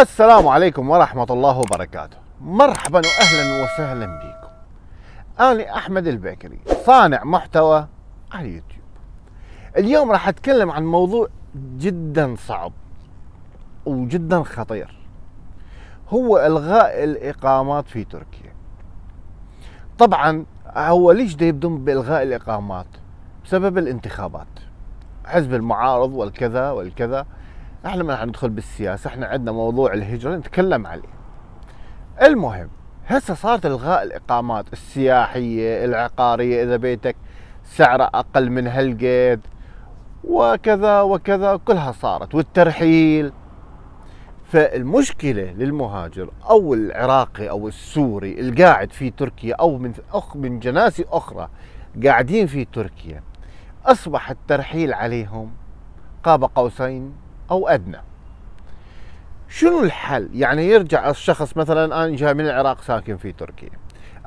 السلام عليكم ورحمة الله وبركاته مرحبا وأهلا وسهلا بكم أنا أحمد البكري صانع محتوى على اليوتيوب اليوم راح أتكلم عن موضوع جدا صعب وجدا خطير هو إلغاء الإقامات في تركيا طبعا هو ليش ده يبدون بإلغاء الإقامات بسبب الانتخابات حزب المعارض والكذا والكذا احنا ما ندخل بالسياسه احنا عندنا موضوع الهجره نتكلم عليه المهم هسه صارت الغاء الاقامات السياحيه العقاريه اذا بيتك سعره اقل من هالقد وكذا وكذا كلها صارت والترحيل فالمشكلة للمهاجر أو العراقي أو السوري القاعد في تركيا أو من أخ من جناسي أخرى قاعدين في تركيا أصبح الترحيل عليهم قاب قوسين أو أدنى شنو الحل يعني يرجع الشخص مثلا أنا جاي من العراق ساكن في تركيا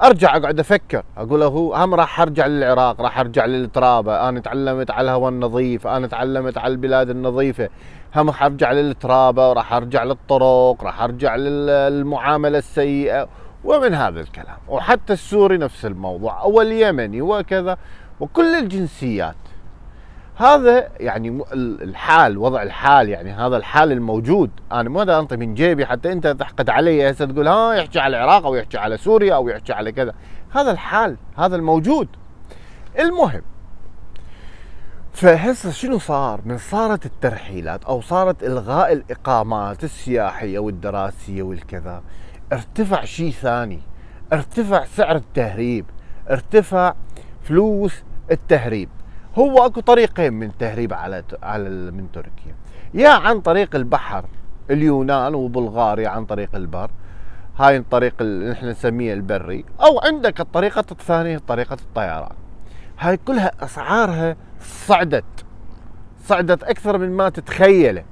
ارجع اقعد افكر اقول له هم راح ارجع للعراق راح ارجع للترابه انا تعلمت على الهواء النظيف انا تعلمت على البلاد النظيفه هم راح ارجع للترابه وراح ارجع للطرق راح ارجع للمعامله السيئه ومن هذا الكلام وحتى السوري نفس الموضوع واليمني وكذا وكل الجنسيات هذا يعني الحال وضع الحال يعني هذا الحال الموجود انا ما انطي من جيبي حتى انت تحقد علي هسه تقول ها يحكي على العراق او يحكي على سوريا او يحكي على كذا هذا الحال هذا الموجود المهم فهسه شنو صار؟ من صارت الترحيلات او صارت الغاء الاقامات السياحيه والدراسيه والكذا ارتفع شيء ثاني ارتفع سعر التهريب ارتفع فلوس التهريب هو اكو طريقين من تهريب على على من تركيا يا عن طريق البحر اليونان وبلغاريا عن طريق البر هاي الطريق اللي احنا نسميه البري او عندك الطريقه الثانيه طريقه الطيران هاي كلها اسعارها صعدت صعدت اكثر من ما تتخيله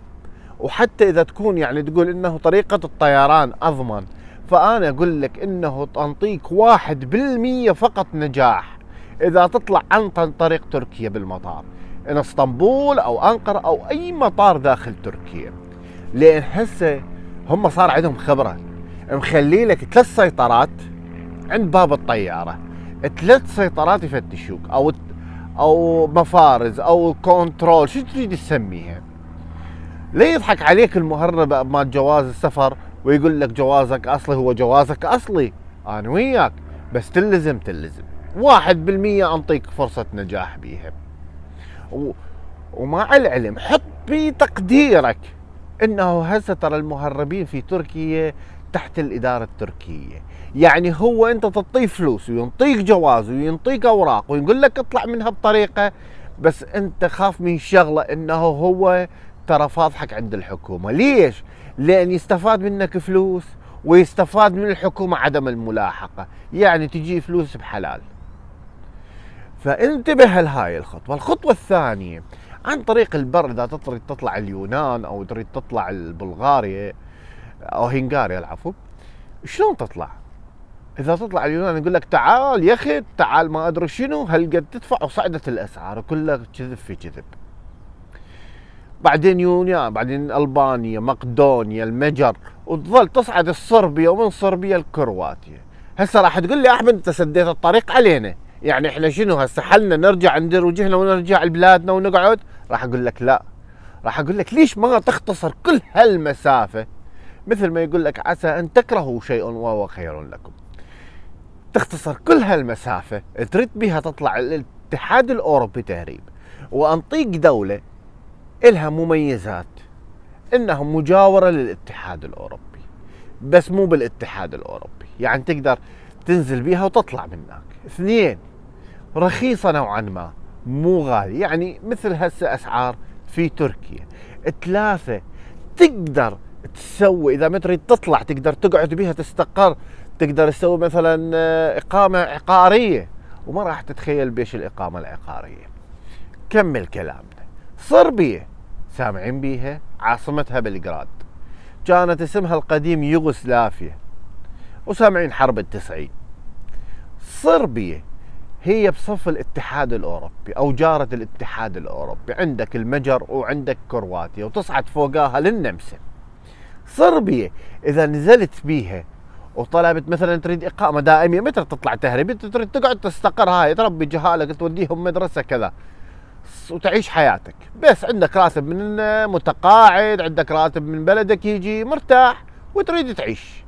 وحتى اذا تكون يعني تقول انه طريقه الطيران اضمن فانا اقول لك انه تنطيك واحد بالمية فقط نجاح اذا تطلع عن طريق تركيا بالمطار ان اسطنبول او انقره او اي مطار داخل تركيا لان هسه هم صار عندهم خبره مخلي لك ثلاث سيطرات عند باب الطياره ثلاث سيطرات يفتشوك او او مفارز او كنترول شو تريد تسميها لا يضحك عليك المهرب مال جواز السفر ويقول لك جوازك اصلي هو جوازك اصلي انا وياك بس تلزم تلزم واحد بالمية أنطيك فرصة نجاح بيها و... ومع العلم حط بتقديرك أنه هسه ترى المهربين في تركيا تحت الإدارة التركية يعني هو أنت تعطيه فلوس وينطيك جواز وينطيك أوراق ويقول لك اطلع من هالطريقة بس أنت خاف من شغلة أنه هو ترى فاضحك عند الحكومة ليش؟ لأن يستفاد منك فلوس ويستفاد من الحكومة عدم الملاحقة يعني تجي فلوس بحلال فانتبه لهاي الخطوة الخطوة الثانية عن طريق البر إذا تريد تطلع اليونان أو تريد تطلع البلغاريا أو هنغاريا العفو شلون تطلع إذا تطلع اليونان يقول لك تعال يا أخي تعال ما أدري شنو هالقد تدفع وصعدت الأسعار كلها كذب في كذب بعدين يونان بعدين البانيا مقدونيا المجر وتظل تصعد الصربيا ومن صربيا الكرواتيا هسه راح تقول لي احمد انت سديت الطريق علينا يعني احنا شنو هسه حلنا نرجع ندير وجهنا ونرجع لبلادنا ونقعد راح اقول لك لا راح اقول لك ليش ما تختصر كل هالمسافه مثل ما يقول لك عسى ان تكرهوا شيء وهو خير لكم تختصر كل هالمسافه تريد بها تطلع الاتحاد الاوروبي تهريب وانطيك دوله الها مميزات انها مجاوره للاتحاد الاوروبي بس مو بالاتحاد الاوروبي يعني تقدر تنزل بيها وتطلع منك اثنين رخيصه نوعا ما مو غالي يعني مثل هسه اسعار في تركيا ثلاثه تقدر تسوي اذا ما تريد تطلع تقدر تقعد بها تستقر تقدر تسوي مثلا آه، اقامه عقاريه وما راح تتخيل بيش الاقامه العقاريه كمل كلامنا صربيا سامعين بيها عاصمتها بلغراد كانت اسمها القديم يوغوسلافيا وسامعين حرب التسعين صربيا هي بصف الاتحاد الاوروبي او جاره الاتحاد الاوروبي عندك المجر وعندك كرواتيا وتصعد فوقاها للنمسا صربيا اذا نزلت بيها وطلبت مثلا تريد اقامه دائميه متى تطلع تهرب تريد تقعد تستقر هاي تربي جهالك توديهم مدرسه كذا وتعيش حياتك بس عندك راتب من متقاعد عندك راتب من بلدك يجي مرتاح وتريد تعيش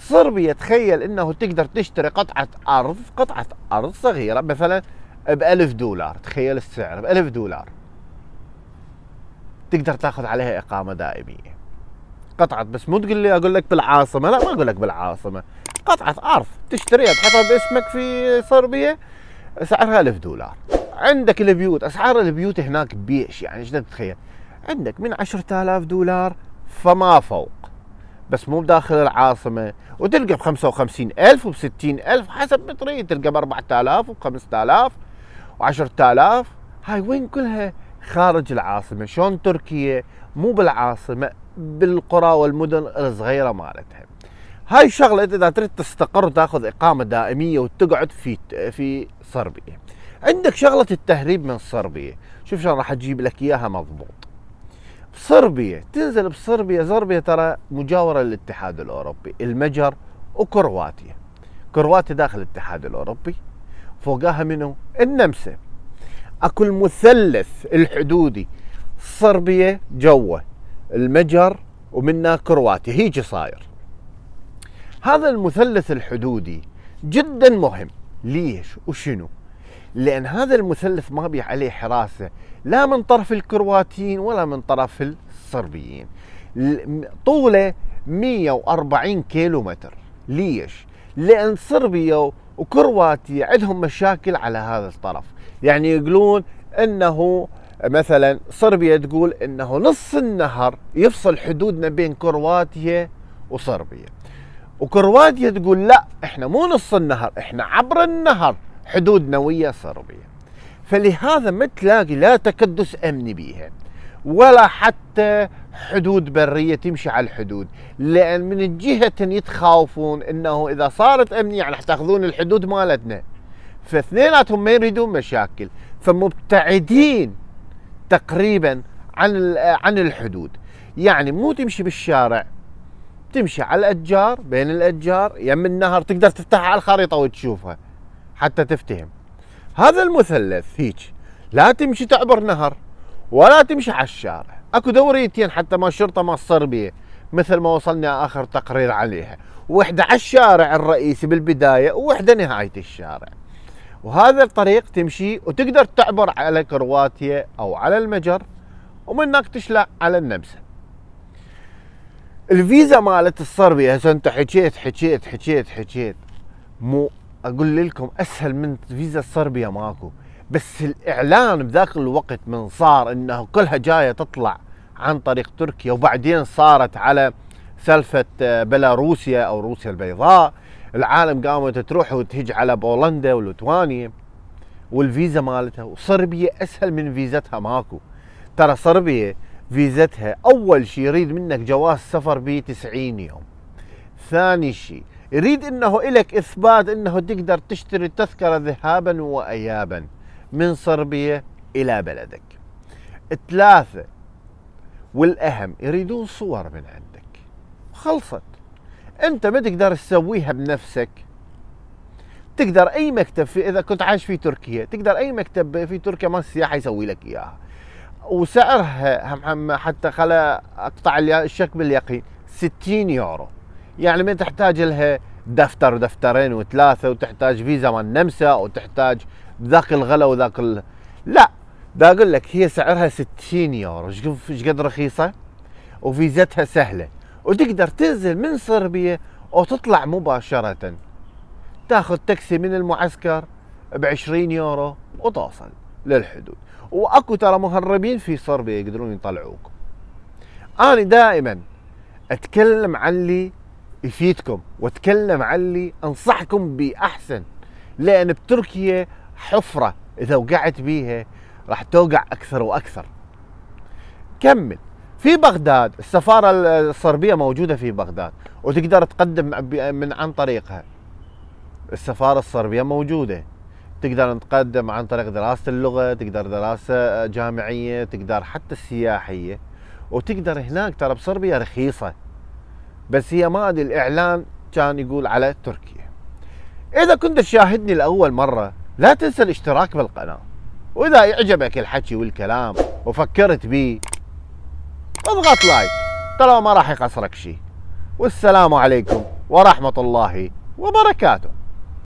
صربيا تخيل انه تقدر تشتري قطعة ارض قطعة ارض صغيرة مثلا بألف دولار تخيل السعر بألف دولار تقدر تاخذ عليها اقامة دائمية قطعة بس مو تقول لي اقول لك بالعاصمة لا ما اقول لك بالعاصمة قطعة ارض تشتريها تحطها باسمك في صربيا سعرها 1000 دولار عندك البيوت اسعار البيوت هناك بيش يعني ايش تتخيل عندك من 10000 دولار فما فوق بس مو بداخل العاصمة وتلقى ب 55 ألف وب 60 ألف حسب ما تريد تلقى ب 4000 وب 5000 و10000 هاي وين كلها خارج العاصمة شلون تركيا مو بالعاصمة بالقرى والمدن الصغيرة مالتها هاي الشغلة إذا تريد تستقر وتاخذ إقامة دائمية وتقعد في في صربيا عندك شغلة التهريب من صربيا شوف شلون راح أجيب لك إياها مضبوط صربيا تنزل بصربيا صربيا ترى مجاوره للاتحاد الاوروبي المجر وكرواتيا كرواتيا داخل الاتحاد الاوروبي فوقاها منه النمسا اكو المثلث الحدودي صربيا جوا المجر ومنها كرواتيا هيجي صاير هذا المثلث الحدودي جدا مهم ليش وشنو لان هذا المثلث ما بي عليه حراسه لا من طرف الكرواتيين ولا من طرف الصربيين طوله 140 كيلو متر ليش لان صربيا وكرواتيا عندهم مشاكل على هذا الطرف يعني يقولون انه مثلا صربيا تقول انه نص النهر يفصل حدودنا بين كرواتيا وصربيا وكرواتيا تقول لا احنا مو نص النهر احنا عبر النهر حدود نوية صربية فلهذا ما تلاقي لا تكدس أمني بيها ولا حتى حدود برية تمشي على الحدود لأن من الجهة يتخافون أنه إذا صارت أمنية يعني تاخذون الحدود مالتنا فاثنيناتهم ما يريدون مشاكل فمبتعدين تقريبا عن عن الحدود يعني مو تمشي بالشارع تمشي على الأشجار بين الأشجار يم النهر تقدر تفتحها على الخريطة وتشوفها حتى تفتهم هذا المثلث هيك لا تمشي تعبر نهر ولا تمشي على الشارع اكو دوريتين حتى ما الشرطه ما تصر بيه مثل ما وصلنا اخر تقرير عليها وحده على الشارع الرئيسي بالبدايه ووحده نهايه الشارع وهذا الطريق تمشي وتقدر تعبر على كرواتيا او على المجر ومنك تشلع على النمسا الفيزا مالت الصربية هسه انت حكيت حكيت حكيت حكيت مو اقول لكم اسهل من فيزا صربيا ماكو بس الاعلان بذاك الوقت من صار انه كلها جايه تطلع عن طريق تركيا وبعدين صارت على سلفة آه، بيلاروسيا او روسيا البيضاء العالم قامت تروح وتهج على بولندا ولتوانيا والفيزا مالتها وصربيا اسهل من فيزتها ماكو ترى صربيا فيزتها اول شيء يريد منك جواز سفر ب 90 يوم ثاني شيء يريد انه إلك اثبات انه تقدر تشتري تذكرة ذهابا وايابا من صربيا الى بلدك ثلاثة والاهم يريدون صور من عندك خلصت انت ما تقدر تسويها بنفسك تقدر اي مكتب في اذا كنت عايش في تركيا تقدر اي مكتب في تركيا ما السياحه يسوي لك اياها وسعرها حتى خلا اقطع الشك باليقين 60 يورو يعني ما تحتاج لها دفتر ودفترين وثلاثه وتحتاج فيزا مال نمسا وتحتاج ذاك الغلا وذاك ال... لا دا اقول لك هي سعرها 60 يورو ايش قد رخيصه وفيزتها سهله وتقدر تنزل من صربيا وتطلع مباشره تاخذ تاكسي من المعسكر ب 20 يورو وتوصل للحدود واكو ترى مهربين في صربيا يقدرون يطلعوك انا دائما اتكلم عن اللي يفيدكم واتكلم عن اللي انصحكم باحسن لان بتركيا حفره اذا وقعت بيها راح توقع اكثر واكثر كمل في بغداد السفارة الصربية موجودة في بغداد وتقدر تقدم من عن طريقها السفارة الصربية موجودة تقدر تقدم عن طريق دراسة اللغة تقدر دراسة جامعية تقدر حتى السياحية وتقدر هناك ترى بصربيا رخيصة بس هي ما ادري الإعلان كان يقول على تركيا إذا كنت تشاهدني لأول مرة لا تنسى الاشتراك بالقناة وإذا يعجبك الحكي والكلام وفكرت بي اضغط لايك طالما ما راح يقصرك شيء والسلام عليكم ورحمة الله وبركاته